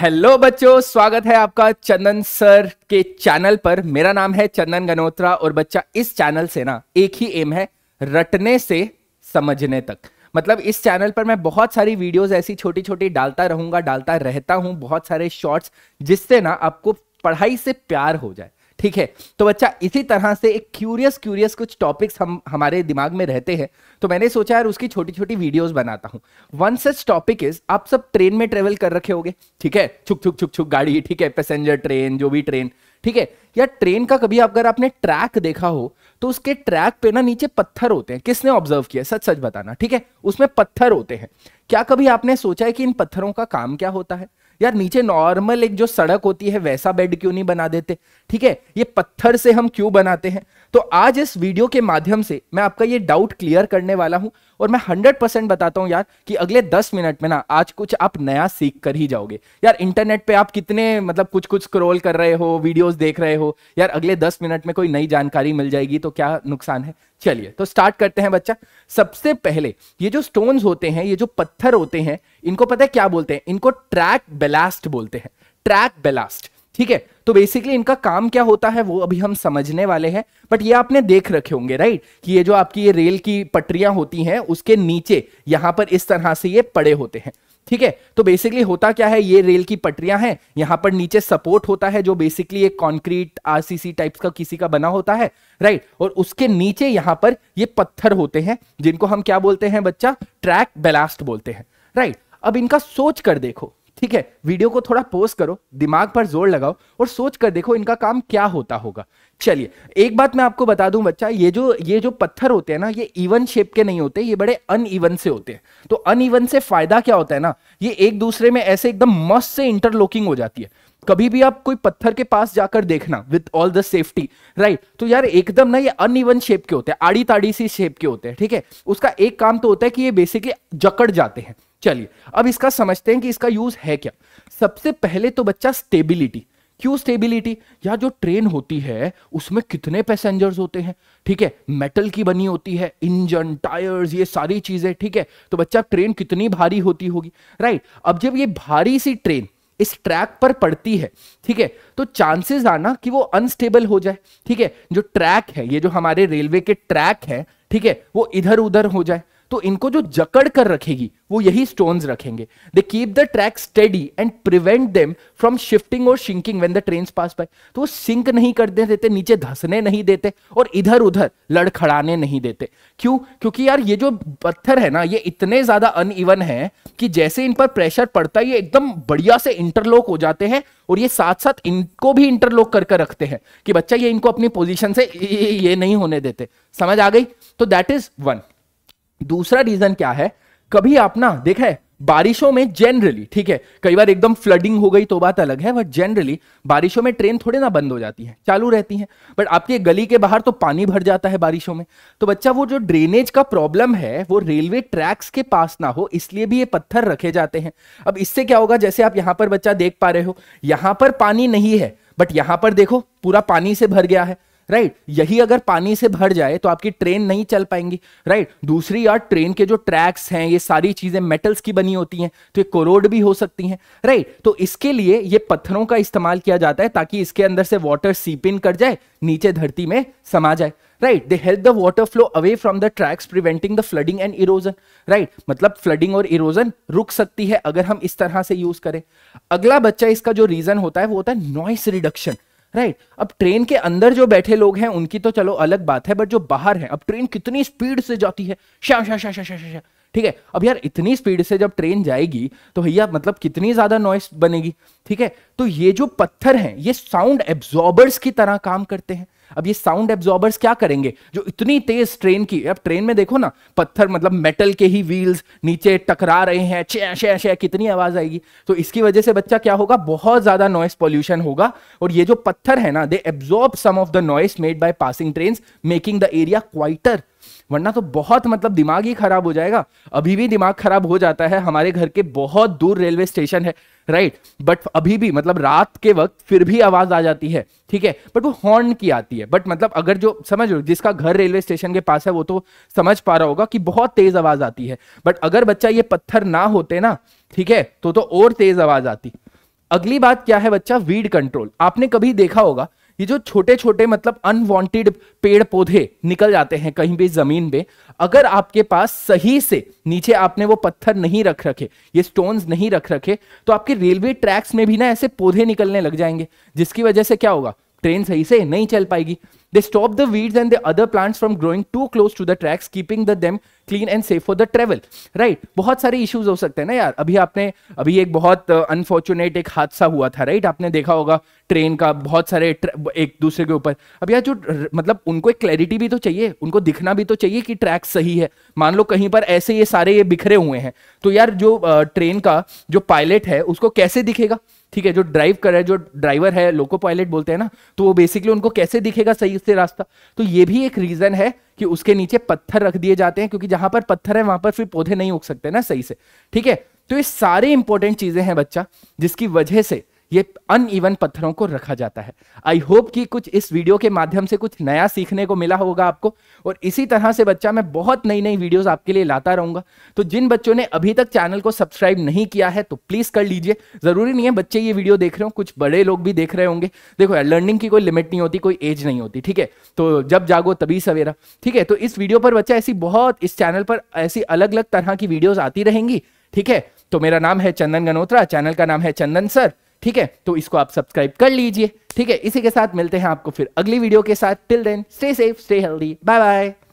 Hello बच्चों स्वागत है आपका चंदन सर के चैनल पर मेरा नाम है चंदन गनोत्रा और बच्चा इस चैनल से ना एक ही एम है रटने से समझने तक मतलब इस चैनल पर मैं बहुत सारी वीडियोस ऐसी छोटी छोटी डालता रहूंगा डालता रहता हूं बहुत सारे शॉर्ट्स जिससे ना आपको पढ़ाई से प्यार हो जाए ठीक है तो बच्चा इसी तरह से एक क्यूरियस क्यूरियस कुछ टॉपिक्स हम हमारे दिमाग में रहते हैं तो मैंने सोचा यार उसकी छोटी छोटी वीडियोस बनाता हूं वन सच टॉपिक इज आप सब ट्रेन में ट्रेवल कर रखे होगे ठीक है छुक छुक छुक छुक गाड़ी ठीक है पैसेंजर ट्रेन जो भी ट्रेन ठीक है या ट्रेन का कभी अगर आपने ट्रैक देखा हो तो उसके ट्रैक पे ना नीचे पत्थर होते हैं किसने ऑब्जर्व किया सच सच बताना ठीक है उसमें पत्थर होते हैं क्या कभी आपने सोचा है कि इन पत्थरों का काम क्या होता है यार नीचे नॉर्मल एक जो सड़क होती है वैसा बेड क्यों नहीं बना देते ठीक है ये पत्थर से हम क्यों बनाते हैं तो आज इस वीडियो के माध्यम से मैं आपका ये डाउट क्लियर करने वाला हूं और मैं हंड्रेड परसेंट बताता हूं यार कि अगले दस मिनट में ना आज कुछ आप नया सीख कर ही जाओगे यार इंटरनेट पे आप कितने मतलब कुछ कुछ स्क्रोल कर रहे हो वीडियोस देख रहे हो यार अगले दस मिनट में कोई नई जानकारी मिल जाएगी तो क्या नुकसान है चलिए तो स्टार्ट करते हैं बच्चा सबसे पहले ये जो स्टोन होते हैं ये जो पत्थर होते हैं इनको पता है क्या बोलते हैं इनको ट्रैक बेलास्ट बोलते हैं ट्रैक बेलास्ट ठीक है तो बेसिकली इनका काम क्या होता है वो अभी हम समझने वाले हैं बट ये आपने देख रखे होंगे राइट कि ये जो आपकी ये रेल की पटरियां होती हैं उसके नीचे यहां पर इस तरह से ये पड़े होते हैं ठीक है तो बेसिकली होता क्या है ये रेल की पटरियां हैं यहां पर नीचे सपोर्ट होता है जो बेसिकली एक कंक्रीट आरसीसी टाइप्स का किसी का बना होता है राइट और उसके नीचे यहां पर ये पत्थर होते हैं जिनको हम क्या बोलते हैं बच्चा ट्रैक बेलास्ट बोलते हैं राइट अब इनका सोच कर देखो ठीक है वीडियो को थोड़ा पोस्ट करो दिमाग पर जोर लगाओ और सोच कर देखो इनका काम क्या होता होगा चलिए एक बात मैं आपको बता दूं बच्चा ये जो ये जो पत्थर होते हैं ना ये इवन शेप के नहीं होते ये बड़े अन इवन से होते हैं तो अन ईवन से फायदा क्या होता है ना ये एक दूसरे में ऐसे एकदम मस्त से इंटरलॉकिंग हो जाती है कभी भी आप कोई पत्थर के पास जाकर देखना with all the safety right तो यार एकदम ना ये अन इवन शेप के होते हैं आड़ी ताड़ी सी शेप के होते हैं ठीक है उसका एक काम तो होता है कि ये बेसिकली जकड़ जाते हैं चलिए अब इसका समझते हैं कि इसका यूज है क्या सबसे पहले तो बच्चा स्टेबिलिटी क्यों स्टेबिलिटी या जो ट्रेन होती है उसमें कितने पैसेंजर्स होते हैं ठीक है मेटल की बनी होती है इंजन टायर्स ये सारी चीजें ठीक है तो बच्चा ट्रेन कितनी भारी होती होगी राइट अब जब ये भारी सी ट्रेन इस ट्रैक पर पड़ती है ठीक है तो चांसेस आना कि वो अनस्टेबल हो जाए ठीक है जो ट्रैक है ये जो हमारे रेलवे के ट्रैक है ठीक है वो इधर उधर हो जाए तो इनको जो जकड़ कर रखेगी वो यही स्टोन रखेंगे they keep the track steady and prevent them from shifting और sinking when the train pass by तो वो सिंक नहीं करने देते नीचे धसने नहीं देते और इधर उधर लड़खड़ाने नहीं देते क्यों क्योंकि यार ये जो पत्थर है ना ये इतने ज्यादा अनइवन है कि जैसे इन पर प्रेशर पड़ता है ये एकदम बढ़िया से इंटरलॉक हो जाते हैं और ये साथ साथ इनको भी इंटरलॉक करके रखते हैं कि बच्चा ये इनको अपनी पोजिशन से ये नहीं होने देते समझ आ गई तो दैट इज वन दूसरा रीजन क्या है कभी आप ना देखा है बारिशों में जनरली ठीक है कई बार एकदम फ्लडिंग हो गई तो बात अलग है बट जनरली बारिशों में ट्रेन थोड़े ना बंद हो जाती है चालू रहती है बट आपके गली के बाहर तो पानी भर जाता है बारिशों में तो बच्चा वो जो ड्रेनेज का प्रॉब्लम है वो रेलवे ट्रैक्स के पास ना हो इसलिए भी ये पत्थर रखे जाते हैं अब इससे क्या होगा जैसे आप यहां पर बच्चा देख पा रहे हो यहां पर पानी नहीं है बट यहां पर देखो पूरा पानी से भर गया है राइट यही अगर पानी से भर जाए तो आपकी ट्रेन नहीं चल पाएंगी राइट दूसरी यार ट्रेन के जो ट्रैक्स हैं ये सारी चीजें मेटल्स की बनी होती हैं तो ये कोरोड भी हो सकती हैं राइट तो इसके लिए ये पत्थरों का इस्तेमाल किया जाता है ताकि इसके अंदर से वाटर सीप इन कर जाए नीचे धरती में समा जाए right they help the water flow away from the tracks preventing the flooding and erosion right मतलब फ्लडिंग और इरोजन रुक सकती है अगर हम इस तरह से यूज करें अगला बच्चा इसका जो रीजन होता है वो होता है नॉइस रिडक्शन राइट right. अब ट्रेन के अंदर जो बैठे लोग हैं उनकी तो चलो अलग बात है बट जो बाहर है अब ट्रेन कितनी स्पीड से जाती है शा शा शा शा शा शा ठीक है अब यार इतनी स्पीड से जब ट्रेन जाएगी तो भैया मतलब कितनी ज्यादा नॉइस बनेगी ठीक है तो ये जो पत्थर हैं ये साउंड एब्जॉर्बर्स की तरह काम करते हैं अब ये साउंड एब्जॉर्बर्स क्या करेंगे जो इतनी तेज ट्रेन की अब ट्रेन में देखो ना पत्थर मतलब मेटल के ही व्हील्स नीचे टकरा रहे हैं छे शे शे कितनी आवाज आएगी तो इसकी वजह से बच्चा क्या होगा बहुत ज्यादा नॉइस पॉल्यूशन होगा और ये जो पत्थर है ना they absorb some of the noise made by passing train making the area quieter वरना तो बहुत मतलब दिमाग ही खराब हो जाएगा अभी भी दिमाग खराब हो जाता है हमारे घर के बहुत दूर रेलवे स्टेशन है राइट बट अभी भी मतलब रात के वक्त फिर भी आवाज आ जाती है ठीक है बट वो हॉर्न की आती है बट मतलब अगर जो समझ लो जिसका घर रेलवे स्टेशन के पास है वो तो समझ पा रहा होगा कि बहुत तेज आवाज आती है बट अगर बच्चा ये पत्थर ना होते ना ठीक है तो तो और तेज आवाज आती अगली बात क्या है बच्चा वीड कंट्रोल आपने कभी देखा होगा ये जो छोटे छोटे मतलब अनवांटेड पेड़ पौधे निकल जाते हैं कहीं भी जमीन में अगर आपके पास सही से नीचे आपने वो पत्थर नहीं रख रखे ये स्टोन्स नहीं रख रखे तो आपके रेलवे ट्रैक्स में भी ना ऐसे पौधे निकलने लग जाएंगे जिसकी वजह से क्या होगा ट्रेन सही से नहीं चल पाएगी they stop the weeds and the other plants from growing too close to the tracks keeping the them clean and safe for the travel right बहुत सारे इश्यूज हो सकते हैं ना यार अभी आपने अभी एक बहुत अनफॉर्चुनेट uh, एक हादसा हुआ था राइट आपने देखा होगा ट्रेन का बहुत सारे एक दूसरे के ऊपर अब यार जो मतलब उनको एक क्लैरिटी भी तो चाहिए उनको दिखना भी तो चाहिए कि ट्रैक सही है मान लो कहीं पर ऐसे ये सारे ये बिखरे हुए हैं तो यार जो ट्रेन uh, का जो पायलट है उसको कैसे दिखेगा ठीक है जो ड्राइव कर रहा है जो ड्राइवर है लोको पायलट बोलते हैं ना तो वो बेसिकली उनको कैसे दिखेगा सही से रास्ता तो ये भी एक रीजन है कि उसके नीचे पत्थर रख दिए जाते हैं क्योंकि जहां पर पत्थर है वहां पर फिर पौधे नहीं उग सकते ना सही से ठीक है तो ये सारे इंपॉर्टेंट चीजें हैं बच्चा जिसकी वजह से ये अन ईवन पत्थरों को रखा जाता है आई होप कि कुछ इस वीडियो के माध्यम से कुछ नया सीखने को मिला होगा आपको और इसी तरह से बच्चा मैं बहुत नई नई वीडियोस आपके लिए लाता रहूंगा तो जिन बच्चों ने अभी तक चैनल को सब्सक्राइब नहीं किया है तो प्लीज़ कर लीजिए ज़रूरी नहीं है बच्चे ये वीडियो देख रहे हो कुछ बड़े लोग भी देख रहे होंगे देखो यार लर्निंग की कोई लिमिट नहीं होती कोई एज नहीं होती ठीक है तो जब जागो तभी सवेरा ठीक है तो इस वीडियो पर बच्चा ऐसी बहुत इस चैनल पर ऐसी अलग अलग तरह की वीडियोज आती रहेंगी ठीक है तो मेरा नाम है चंदन गनोत्रा चैनल का नाम है चंदन सर ठीक है तो इसको आप सब्सक्राइब कर लीजिए ठीक है इसी के साथ मिलते हैं आपको फिर अगली वीडियो के साथ till then stay safe stay healthy bye bye